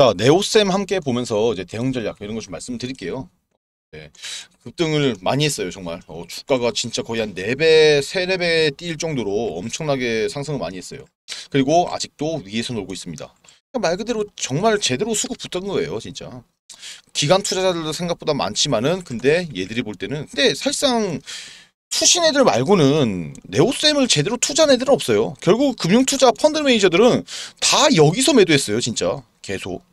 자, 네오쌤 함께 보면서 이제 대응 전략 이런 거 좀 말씀드릴게요. 네, 급등을 많이 했어요, 정말. 어, 주가가 진짜 거의 한 4배, 3배 뛸 정도로 엄청나게 상승을 많이 했어요. 그리고 아직도 위에서 놀고 있습니다. 그러니까 말 그대로 정말 제대로 수급 붙은 거예요, 진짜. 기간 투자자들도 생각보다 많지만은 근데 얘들이 볼 때는 근데 사실상 투신 애들 말고는 네오쌤을 제대로 투자한 애들은 없어요. 결국 금융투자 펀드 매니저들은 다 여기서 매도했어요, 진짜. 계속.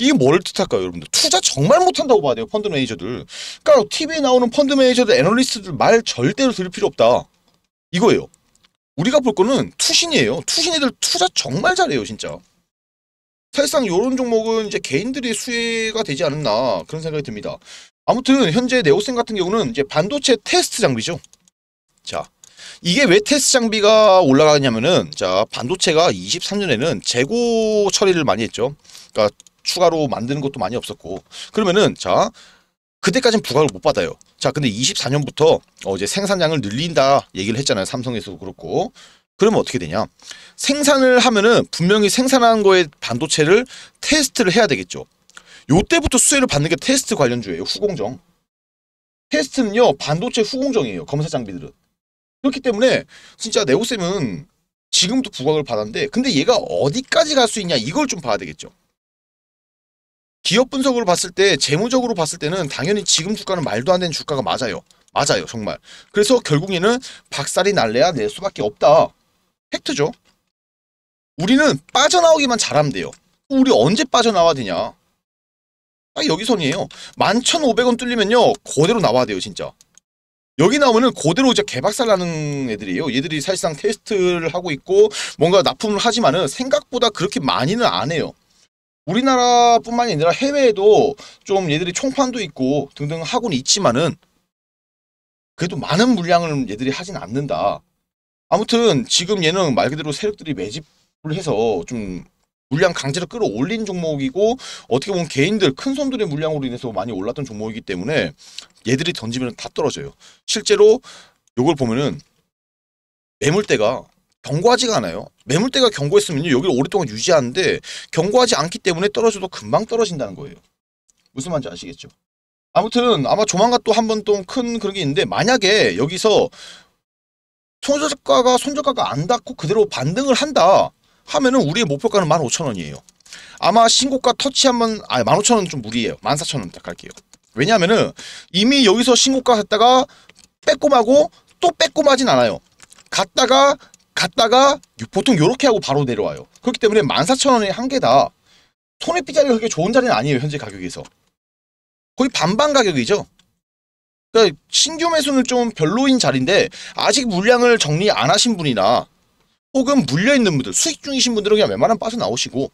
이게 뭘 뜻할까요, 여러분들? 투자 정말 못한다고 봐야 돼요, 펀드 매니저들. 그러니까 TV에 나오는 펀드 매니저들, 애널리스트들 말 절대로 들을 필요 없다. 이거예요. 우리가 볼 거는 투신이에요. 투신이들 투자 정말 잘해요, 진짜. 사실상 이런 종목은 이제 개인들의 수혜가 되지 않았나 그런 생각이 듭니다. 아무튼 현재 네오센 같은 경우는 이제 반도체 테스트 장비죠. 자, 이게 왜 테스트 장비가 올라가냐면은 자 반도체가 23년에는 재고 처리를 많이 했죠. 그러니까 추가로 만드는 것도 많이 없었고 그러면은 자 그때까지는 부각을 못 받아요. 자 근데 24년부터 어 이제 생산량을 늘린다 얘기를 했잖아요. 삼성에서도 그렇고 그러면 어떻게 되냐 생산을 하면은 분명히 생산한 거에 반도체를 테스트를 해야 되겠죠. 요때부터 수혜를 받는 게 테스트 관련주예요. 후공정. 테스트는요 반도체 후공정이에요. 검사 장비들은. 그렇기 때문에 진짜 네오쌤은 지금도 부각을 받았는데 근데 얘가 어디까지 갈 수 있냐 이걸 좀 봐야 되겠죠. 기업 분석으로 봤을 때 재무적으로 봤을 때는 당연히 지금 주가는 말도 안 되는 주가가 맞아요. 맞아요 정말. 그래서 결국에는 박살이 날래야 낼 수밖에 없다. 팩트죠. 우리는 빠져나오기만 잘하면 돼요. 우리 언제 빠져나와야 되냐. 딱 여기 선이에요. 11,500원 뚫리면요. 그대로 나와야 돼요 진짜. 여기 나오면은 그대로 이제 개박살 나는 애들이에요. 얘들이 사실상 테스트를 하고 있고 뭔가 납품을 하지만은 생각보다 그렇게 많이는 안 해요. 우리나라뿐만이 아니라 해외에도 좀 얘들이 총판도 있고 등등 하고는 있지만은 그래도 많은 물량을 얘들이 하진 않는다. 아무튼 지금 얘는 말 그대로 세력들이 매집을 해서 좀 물량 강제로 끌어올린 종목이고 어떻게 보면 개인들 큰 손들의 물량으로 인해서 많이 올랐던 종목이기 때문에 얘들이 던지면 다 떨어져요. 실제로 이걸 보면은 매물대가 경고하지가 않아요. 매물대가 경고했으면 여기를 오랫동안 유지하는데 경고하지 않기 때문에 떨어져도 금방 떨어진다는 거예요. 무슨 말인지 아시겠죠? 아무튼 아마 조만간 또 한 번 또 큰 그런 게 있는데 만약에 여기서 손절가가 손절가가 안 닿고 그대로 반등을 한다 하면은 우리의 목표가는 15,000원이에요. 아마 신고가 터치 한번 아 15,000원 은좀 무리예요. 14,000원 딱갈게요 왜냐면은 하 이미 여기서 신고가 했다가 빼꼼하고 또 빼꼼하진 않아요. 갔다가 갔다가 보통 이렇게 하고 바로 내려와요. 그렇기 때문에 14,000원에 한 개다. 손해피 자리가 그렇게 좋은 자리는 아니에요. 현재 가격에서. 거의 반반 가격이죠. 그러니까 신규 매수는 좀 별로인 자리인데 아직 물량을 정리 안 하신 분이나 혹은 물려있는 분들, 수익 중이신 분들은 그냥 웬만하면 빠져나오시고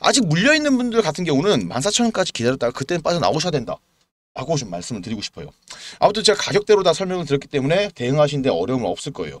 아직 물려있는 분들 같은 경우는 14,000원까지 기다렸다가 그때는 빠져나오셔야 된다. 라고 좀 말씀을 드리고 싶어요. 아무튼 제가 가격대로 다 설명을 드렸기 때문에 대응하시는데 어려움은 없을 거예요.